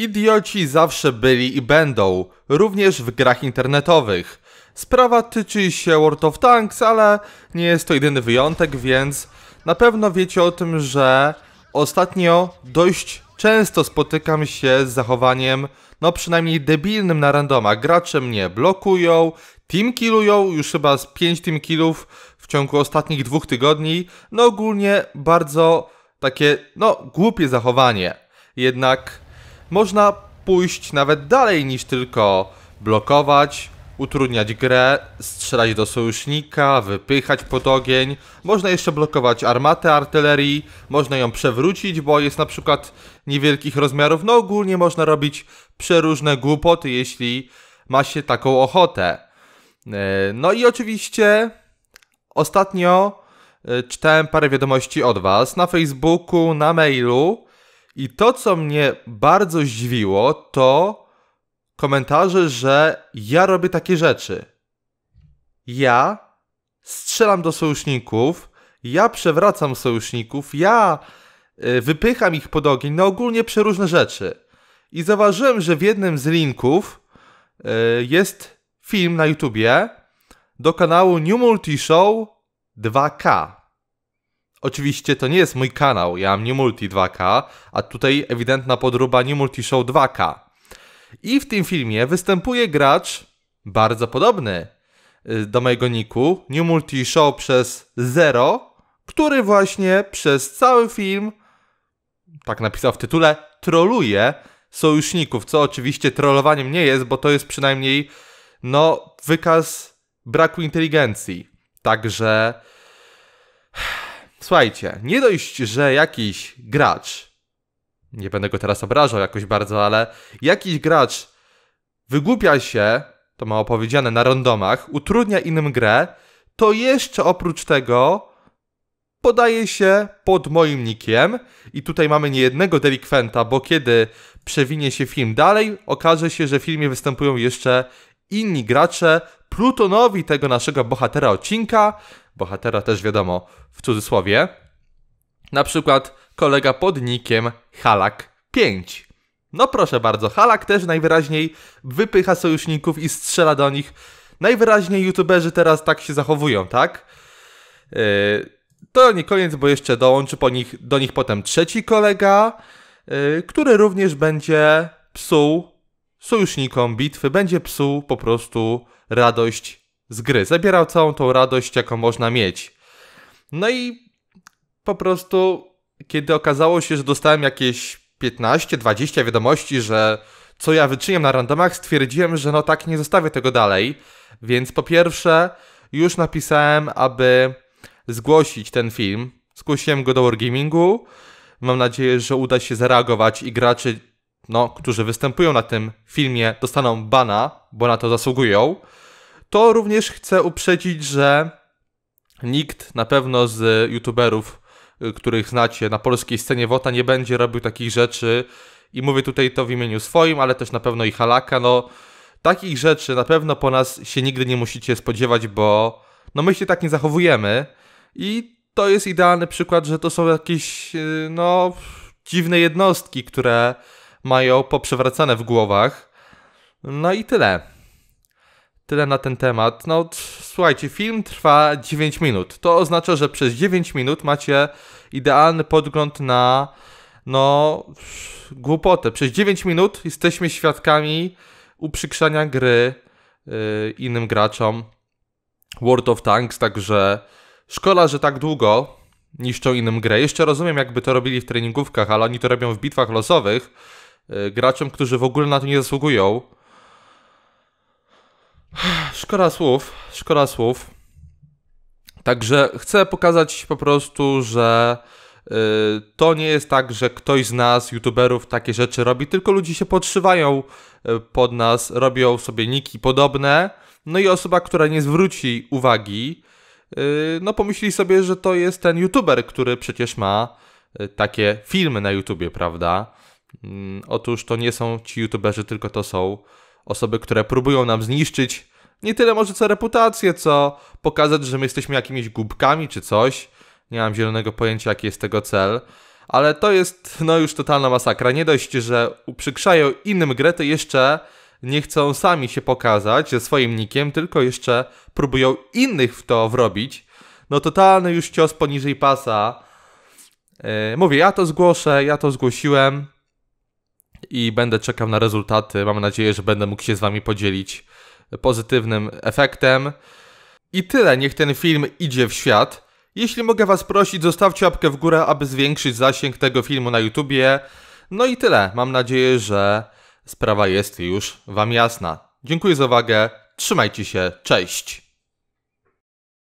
Idioci zawsze byli i będą, również w grach internetowych. Sprawa tyczy się World of Tanks, ale nie jest to jedyny wyjątek, więc na pewno wiecie o tym, że ostatnio dość często spotykam się z zachowaniem, no przynajmniej debilnym na randomach. Gracze mnie blokują, team killują, już chyba z 5 team killów w ciągu ostatnich dwóch tygodni. No ogólnie bardzo takie, no głupie zachowanie. Jednak można pójść nawet dalej niż tylko blokować, utrudniać grę, strzelać do sojusznika, wypychać pod ogień. Można jeszcze blokować armatę artylerii, można ją przewrócić, bo jest na przykład niewielkich rozmiarów. No ogólnie można robić przeróżne głupoty, jeśli ma się taką ochotę. E, no i oczywiście ostatnio e, czytałem parę wiadomości od Was na Facebooku, na mailu i to, co mnie bardzo zdziwiło, to komentarze, że ja robię takie rzeczy. Ja strzelam do sojuszników, ja przewracam sojuszników, ja y, wypycham ich pod ogień, no ogólnie przeróżne rzeczy. I zauważyłem, że w jednym z linków y, jest film na YouTubie do kanału New Multi Show 2K. Oczywiście to nie jest mój kanał, ja mam nie multi 2K, a tutaj ewidentna podróba nie multi show 2K. I w tym filmie występuje gracz bardzo podobny y, do mojego niku, New Multi Show przez Zero, który właśnie przez cały film, tak napisał w tytule, troluje sojuszników, co oczywiście trollowaniem nie jest, bo to jest przynajmniej no, wykaz braku inteligencji. Także Słuchajcie, nie dość, że jakiś gracz, nie będę go teraz obrażał jakoś bardzo, ale jakiś gracz wygłupia się, to ma opowiedziane na randomach, utrudnia innym grę, to jeszcze oprócz tego podaje się pod moim nikiem i tutaj mamy niejednego delikwenta, bo kiedy przewinie się film dalej, okaże się, że w filmie występują jeszcze inni gracze, Plutonowi tego naszego bohatera odcinka, bohatera też wiadomo w cudzysłowie. Na przykład kolega pod nikiem Halak 5. No proszę bardzo, Halak też najwyraźniej wypycha sojuszników i strzela do nich. Najwyraźniej youtuberzy teraz tak się zachowują, tak? Yy, to nie koniec, bo jeszcze dołączy po nich, do nich potem trzeci kolega, yy, który również będzie psuł sojusznikom bitwy, będzie psuł po prostu radość z gry. Zabierał całą tą radość, jaką można mieć. No i po prostu, kiedy okazało się, że dostałem jakieś 15-20 wiadomości, że co ja wyczyniam na randomach, stwierdziłem, że no tak nie zostawię tego dalej. Więc po pierwsze, już napisałem, aby zgłosić ten film. Zgłosiłem go do Wargamingu. Mam nadzieję, że uda się zareagować i gracze, no, którzy występują na tym filmie, dostaną bana, bo na to zasługują to również chcę uprzedzić, że nikt na pewno z youtuberów, y, których znacie na polskiej scenie WOTA, nie będzie robił takich rzeczy. I mówię tutaj to w imieniu swoim, ale też na pewno i Halaka. No, takich rzeczy na pewno po nas się nigdy nie musicie spodziewać, bo no my się tak nie zachowujemy. I to jest idealny przykład, że to są jakieś, y, no, dziwne jednostki, które mają poprzewracane w głowach. No i tyle. Tyle na ten temat. No, słuchajcie, film trwa 9 minut. To oznacza, że przez 9 minut macie idealny podgląd na no głupotę. Przez 9 minut jesteśmy świadkami uprzykrzania gry yy, innym graczom. World of Tanks, także szkoda, że tak długo niszczą innym grę. Jeszcze rozumiem, jakby to robili w treningówkach, ale oni to robią w bitwach losowych. Yy, graczom, którzy w ogóle na to nie zasługują. Szkoda słów, szkoda słów. Także chcę pokazać po prostu, że y, to nie jest tak, że ktoś z nas, youtuberów, takie rzeczy robi, tylko ludzie się podszywają y, pod nas, robią sobie niki podobne. No i osoba, która nie zwróci uwagi, y, no pomyśli sobie, że to jest ten youtuber, który przecież ma takie filmy na YouTubie, prawda? Mm, otóż to nie są ci youtuberzy, tylko to są Osoby, które próbują nam zniszczyć nie tyle może co reputację, co pokazać, że my jesteśmy jakimiś głupkami czy coś. Nie mam zielonego pojęcia, jaki jest tego cel. Ale to jest no już totalna masakra. Nie dość, że uprzykrzają innym grę, to jeszcze nie chcą sami się pokazać ze swoim nikiem, tylko jeszcze próbują innych w to wrobić. No totalny już cios poniżej pasa. Yy, mówię, ja to zgłoszę, ja to zgłosiłem i będę czekał na rezultaty. Mam nadzieję, że będę mógł się z Wami podzielić pozytywnym efektem. I tyle, niech ten film idzie w świat. Jeśli mogę Was prosić, zostawcie łapkę w górę, aby zwiększyć zasięg tego filmu na YouTubie. No i tyle. Mam nadzieję, że sprawa jest już Wam jasna. Dziękuję za uwagę. Trzymajcie się. Cześć.